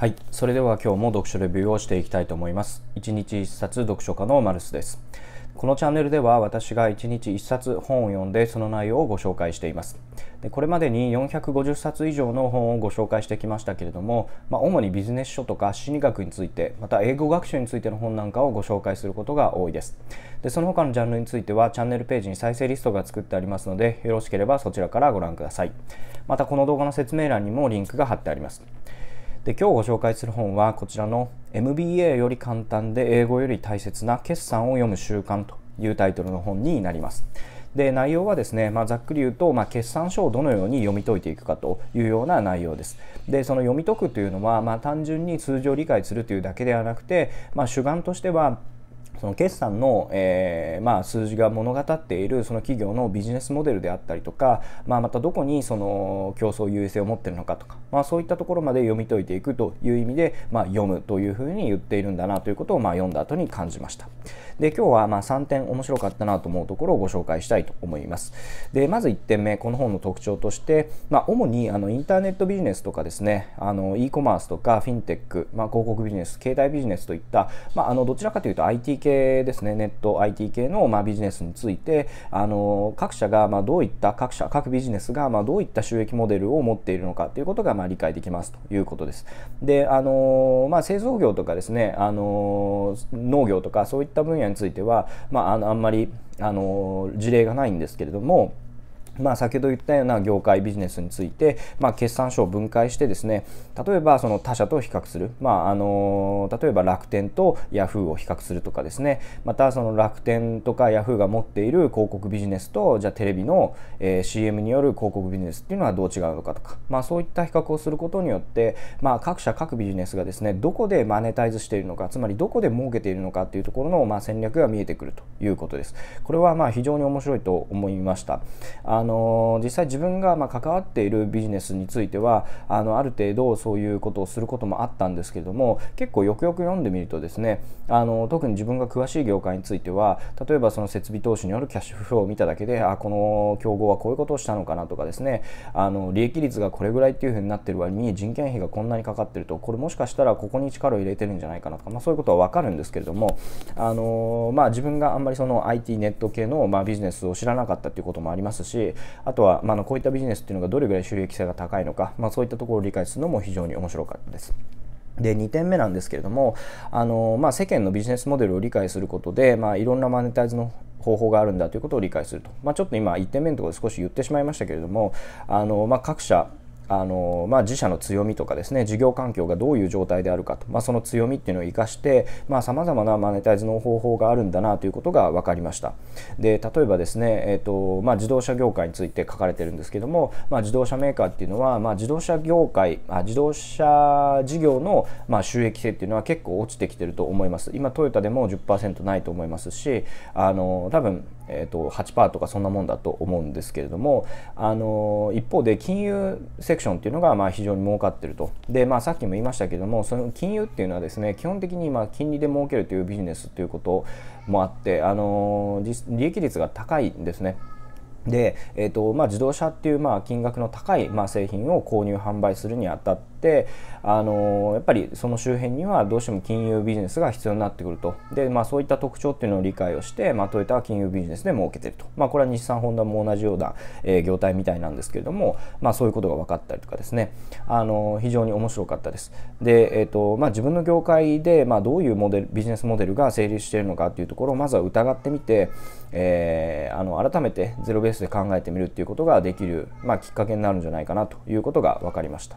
はい、それでは今日も読書レビューをしていきたいと思います。1日1冊読書家のマルスです。このチャンネルでは私が1日1冊本を読んでその内容をご紹介しています。でこれまでに450冊以上の本をご紹介してきましたけれども、まあ、主にビジネス書とか心理学についてまた英語学習についての本なんかをご紹介することが多いですでその他のジャンルについてはチャンネルページに再生リストが作ってありますのでよろしければそちらからご覧くださいまたこの動画の説明欄にもリンクが貼ってありますで今日ご紹介する本はこちらの MBA より簡単で英語より大切な決算を読む習慣というタイトルの本になります。で内容はですね、まあ、ざっくり言うと、まあ、決算書をどのように読み解いていくかというような内容です。でその読み解くというのは、まあ、単純に通常理解するというだけではなくて、ま主眼としてはその決算の、えー、まあ、数字が物語っているその企業のビジネスモデルであったりとか、まあ、またどこにその競争優位性を持っているのかとか、まあ、そういったところまで読み解いていくという意味で、まあ、読むというふうに言っているんだなということを、まあ、読んだ後に感じましたで今日はまあ3点面白かったなと思うところをご紹介したいと思いますでまず1点目この本の特徴として、まあ、主にあのインターネットビジネスとかですねあの e コマースとかフィンテック、まあ、広告ビジネス携帯ビジネスといった、まあ、あのどちらかというと IT 系系ですねネット IT 系の、まビジネスについてあの各社が、まどういった各社各ビジネスが、まどういった収益モデルを持っているのかということが、ま理解できますということです。であの、まあ、製造業とかですねあの農業とかそういった分野については、まあ、あんまりあの事例がないんですけれども。まあ、先ほど言ったような業界ビジネスについて、まあ、決算書を分解してですね例えばその他社と比較する、まあ、あの例えば楽天とヤフーを比較するとかですねまたその楽天とかヤフーが持っている広告ビジネスとじゃあテレビの、えー、CM による広告ビジネスっていうのはどう違うのかとか、まあ、そういった比較をすることによって、まあ、各社各ビジネスがですねどこでマネタイズしているのかつまりどこで儲けているのかっていうところの、まあ、戦略が見えてくるということです。これはまあ非常に面白いと思いました。あのの実際自分がま関わっているビジネスについてはあのある程度そういうことをすることもあったんですけれども結構よくよく読んでみるとですねあの特に自分が詳しい業界については例えばその設備投資によるキャッシュフローを見ただけであこの競合はこういうことをしたのかなとかですねあの利益率がこれぐらいっていう風になってる割に人件費がこんなにかかってるとこれもしかしたらここに力を入れてるんじゃないかなとか、まあ、そういうことは分かるんですけれどもあの、まあ、自分があんまりその IT ネット系の、まあ、ビジネスを知らなかったっていうこともありますしあとは、まあ、のこういったビジネスっていうのがどれぐらい収益性が高いのか、まあ、そういったところを理解するのも非常に面白かったです。で2点目なんですけれどもあの、まあ、世間のビジネスモデルを理解することで、まあ、いろんなマネタイズの方法があるんだということを理解すると、まあ、ちょっと今1点目のところで少し言ってしまいましたけれどもあの、まあ、各社あのまあ、自社の強みとかですね事業環境がどういう状態であるかと、まあ、その強みっていうのを生かしてさまざ、まなマネタイズの方法があるんだなということが分かりましたで例えばですね、えーとまあ、自動車業界について書かれてるんですけども、まあ、自動車メーカーっていうのは、まあ、自動車業界あ自動車事業の、まあ、収益性っていうのは結構落ちてきてると思います今トヨタでも10%ないと思いますしあの多分えー、と8%とかそんなもんだと思うんですけれどもあの一方で金融セクションっていうのがまあ非常に儲かってるとで、まあ、さっきも言いましたけどもその金融っていうのはですね基本的にまあ金利で儲けるというビジネスということもあってあの利益率が高いんですね。で、えーとまあ、自動車っていうまあ金額の高いまあ製品を購入販売するにあたって、あのー、やっぱりその周辺にはどうしても金融ビジネスが必要になってくるとで、まあ、そういった特徴っていうのを理解をして、まあ、トヨタは金融ビジネスで儲けてると、まあ、これは日産ホンダも同じような、えー、業態みたいなんですけれども、まあ、そういうことが分かったりとかですね、あのー、非常に面白かったですで、えーとまあ、自分の業界で、まあ、どういうモデルビジネスモデルが成立しているのかっていうところをまずは疑ってみて、えー、あの改めてゼロベースベースで考えてみるっていうことができる、まあ、きっかけになるんじゃないかなということが分かりました。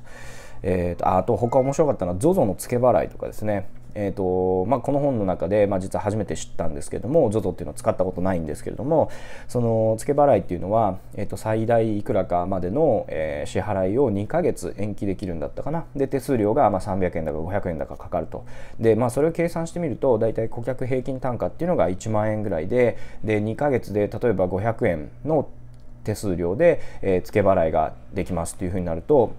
えーと、とあと他面白かったのは ZOZO の付け払いとかですねえーとまあ、この本の中で、まあ、実は初めて知ったんですけれども ZOZO っていうのを使ったことないんですけれどもその付け払いっていうのは、えー、と最大いくらかまでの、えー、支払いを2ヶ月延期できるんだったかなで手数料がまあ300円だか500円だかかかるとで、まあ、それを計算してみると大体顧客平均単価っていうのが1万円ぐらいでで2ヶ月で例えば500円の手数料で、えー、付け払いができますっていうふうになると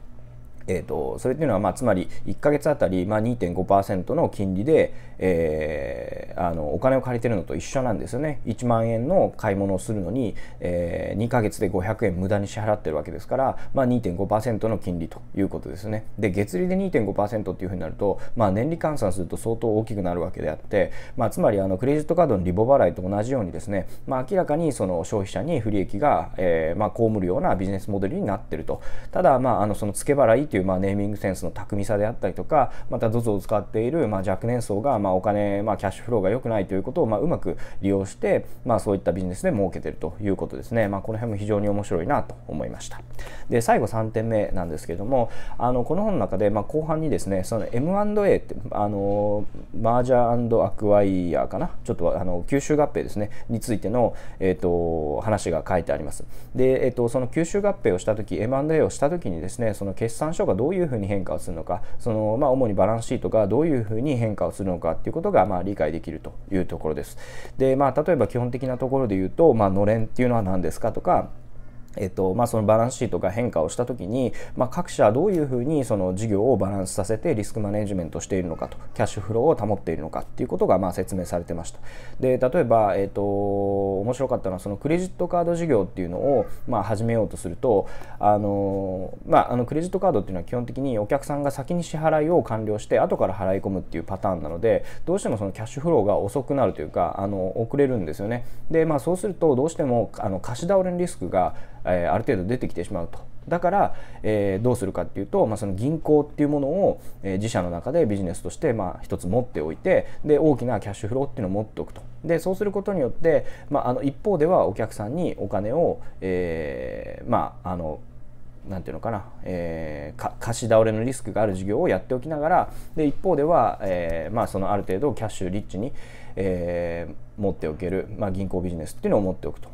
えーと、それっていうのは、まあ、つまり1か月あたり、まあ、2.5%の金利で、えー、あのお金を借りてるのと一緒なんですよね1万円の買い物をするのに、えー、2か月で500円無駄に支払ってるわけですから、まあ、2.5%の金利ということですねで月利で2.5%っていうふうになると、まあ、年利換算すると相当大きくなるわけであって、まあ、つまりあのクレジットカードのリボ払いと同じようにですね、まあ、明らかにその消費者に不利益が、えーまあ、被るようなビジネスモデルになってるとただ、まあ、あのその付け払いっていう、まあ、ネーミングセンスの巧みさであったりとかまた ZOZO を使っている、まあ、若年層が、まあ、お金、まあ、キャッシュフローが良くないということを、まあ、うまく利用して、まあ、そういったビジネスで儲けてるということですね、まあ、この辺も非常に面白いなと思いましたで最後3点目なんですけれどもあのこの本の中で、まあ、後半にですねその M&A ってあのマージャーアクワイアかなちょっとあの吸収合併ですねについての、えーと、話が書いてありますで、えーと、その吸収合併をした時 M&A をした時にですねその決算書がどういうふうに変化をするのかその、まあ、主にバランスシートがどういうふうに変化をするのかっていうことが、まあ、理解できるというところですで、まあ、例えば基本的なところで言うと、まあのれんっていうのは何ですかとかえっとまあ、そのバランスシートが変化をした時に、まあ、各社どういうふうにその事業をバランスさせてリスクマネジメントしているのかとキャッシュフローを保っているのかっていうことがまあ説明されてましたで例えば、えっと、面白かったのはそのクレジットカード事業っていうのを、まあ、始めようとするとあの、まあ、あのクレジットカードっていうのは基本的にお客さんが先に支払いを完了して後から払い込むっていうパターンなのでどうしてもそのキャッシュフローが遅くなるというかあの遅れるんですよねで、まあ、そうするとどうしてもあの貸し倒れのリスクがえー、ある程度出てきてしまうと。だから、えー、どうするかっていうと、まあ、その銀行っていうものを、えー、自社の中でビジネスとして、まあ、一つ持っておいてで大きなキャッシュフローっていうのを持っておくとでそうすることによって、まあ、あの一方ではお客さんにお金を、えー、まああのなんていうのかな、えー、か貸し倒れのリスクがある事業をやっておきながらで一方では、えーまあ、そのある程度キャッシュリッチに、えー、持っておける、まあ、銀行ビジネスっていうのを持っておくと。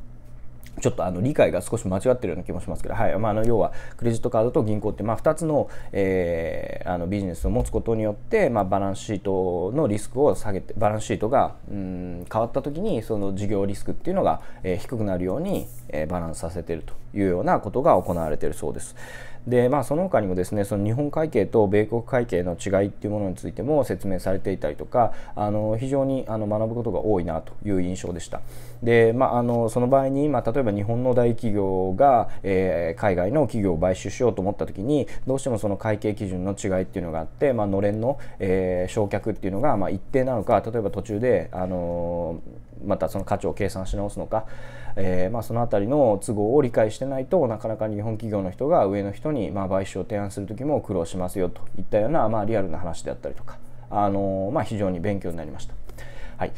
ちょっとあの理解が少し間違ってるような気もしますけど、はいまああ、の要はクレジットカードと銀行ってまあ2つの,、えー、あのビジネスを持つことによって、まあ、バランスシートのリスクを下げてバランスシートがうん変わった時にその事業リスクっていうのが、えー、低くなるように、えー、バランスさせてるというようなことが行われているそうです。で、まあ、その他にもですねその日本会計と米国会計の違いっていうものについても説明されていたりとかあの非常にあの学ぶことが多いなという印象でした。で、まあ、あのその場合に、まあ、例えば日本の大企業が、えー、海外の企業を買収しようと思った時にどうしてもその会計基準の違いっていうのがあって、まあのれんの、えー、焼却っていうのが、まあ、一定なのか例えば途中で、あのー、またその価値を計算し直すのか、えーまあ、その辺りの都合を理解してないとなかなか日本企業の人が上の人ににまあ買収を提案する時も苦労しますよといったようなまあリアルな話であったりとか、あのまあ、非常に勉強になりました。はい、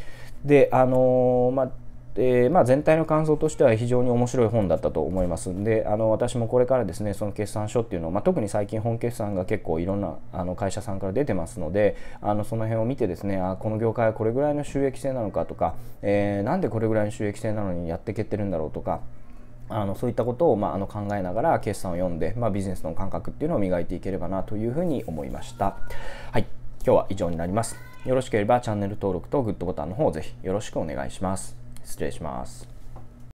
で、あのまあえまあ、全体の感想としては非常に面白い本だったと思いますんであの私もこれからですねその決算書っていうのを、まあ、特に最近本決算が結構いろんなあの会社さんから出てますのであのその辺を見てですねあこの業界はこれぐらいの収益性なのかとか、えー、なんでこれぐらいの収益性なのにやっていけてるんだろうとかあのそういったことを、まあ、あの考えながら決算を読んで、まあ、ビジネスの感覚っていうのを磨いていければなというふうに思いました。はい、今日は以上になります。よろしければチャンネル登録とグッドボタンの方をぜひよろしくお願いします。失礼します。